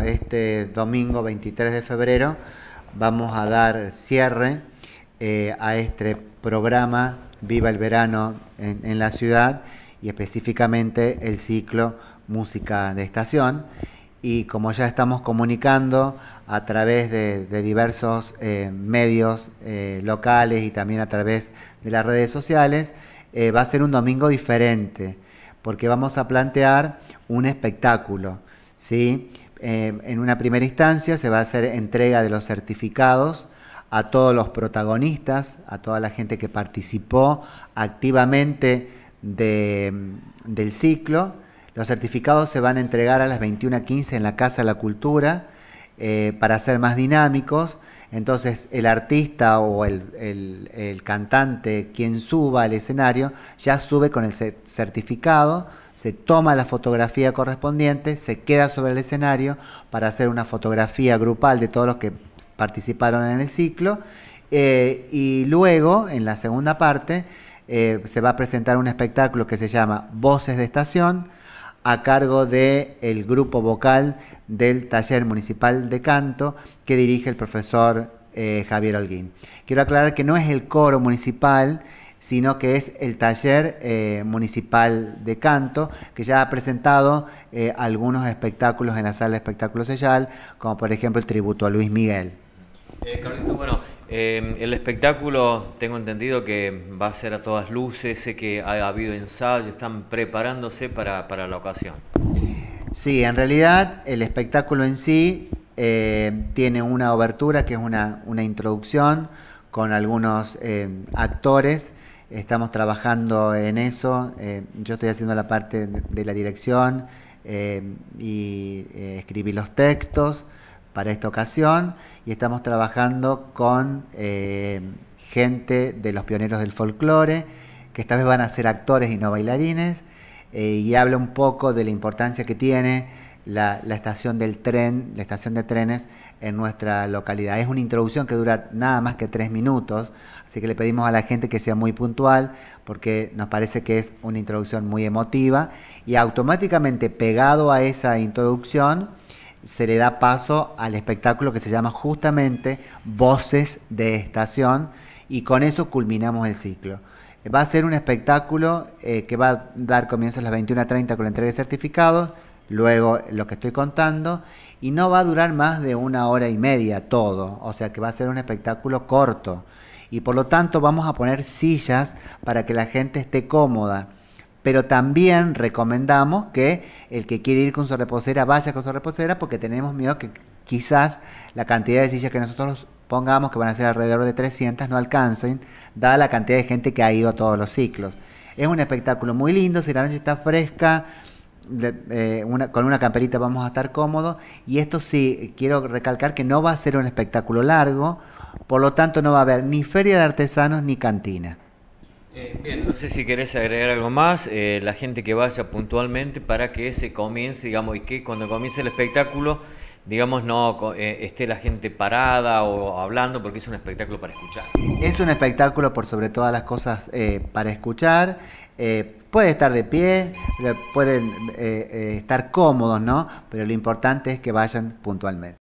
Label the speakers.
Speaker 1: Este domingo 23 de febrero vamos a dar cierre eh, a este programa Viva el Verano en, la ciudad y específicamente el ciclo Música de Estación. Y como ya estamos comunicando a través de, diversos eh, medios eh, locales y también a través de las redes sociales, va a ser un domingo diferente porque vamos a plantear un espectáculo. ¿sí? Eh, en una primera instancia se va a hacer entrega de los certificados a todos los protagonistas, a toda la gente que participó activamente del ciclo. Los certificados se van a entregar a las 21.15 en la Casa de la Cultura eh, para ser más dinámicos. Entonces el artista o el, cantante quien suba al escenario ya sube con el certificado, se toma la fotografía correspondiente, se queda sobre el escenario para hacer una fotografía grupal de todos los que participaron en el ciclo eh, y luego en la segunda parte eh, se va a presentar un espectáculo que se llama Voces de Estación, a cargo del el grupo vocal del Taller Municipal de Canto que dirige el profesor eh, Javier Alguín. Quiero aclarar que no es el coro municipal, sino que es el taller eh, municipal de canto, que ya ha presentado eh, algunos espectáculos en la sala de espectáculos sellal, como por ejemplo el tributo a Luis Miguel.
Speaker 2: Em, el espectáculo, tengo entendido que va a ser a todas luces, sé que ha habido ensayos, están preparándose para, la ocasión.
Speaker 1: Sí, en realidad el espectáculo en sí eh, tiene una obertura que es una, introducción con algunos eh, actores. Estamos trabajando en eso. Eh, yo estoy haciendo la parte de la dirección y escribí los textos para esta ocasión y estamos trabajando con eh, gente de los pioneros del folclore, que esta vez van a ser actores y no bailarines, eh, y habla un poco de la importancia que tiene la, estación del tren, la estación de trenes en nuestra localidad. Es una introducción que dura nada más que tres minutos, así que le pedimos a la gente que sea muy puntual porque nos parece que es una introducción muy emotiva y automáticamente pegado a esa introducción se le da paso al espectáculo que se llama justamente Voces de Estación y con eso culminamos el ciclo. Va a ser un espectáculo eh, que va a dar comienzo a las 21.30 con la entrega de certificados, luego lo que estoy contando, y no va a durar más de una hora y media todo, o sea que va a ser un espectáculo corto. Y por lo tanto vamos a poner sillas para que la gente esté cómoda pero también recomendamos que el que quiere ir con su reposera vaya con su reposera porque tenemos miedo que quizás la cantidad de sillas que nosotros pongamos, que van a ser alrededor de 300, no alcancen, dada la cantidad de gente que ha ido a todos los ciclos. Es un espectáculo muy lindo, si la noche está fresca, eh, con una camperita vamos a estar cómodos. Y esto sí, quiero recalcar que no va a ser un espectáculo largo, por lo tanto no va a haber ni feria de artesanos ni cantina.
Speaker 2: Eh, bien, no sé si querés agregar algo más, eh, la gente que vaya puntualmente para que se comience, digamos, y que cuando comience el espectáculo, digamos, no eh, esté la gente parada o hablando, porque es un espectáculo para escuchar.
Speaker 1: Es un espectáculo por sobre todas las cosas para escuchar. puede estar de pie, pueden estar cómodos, ¿no? Pero lo importante es que vayan puntualmente.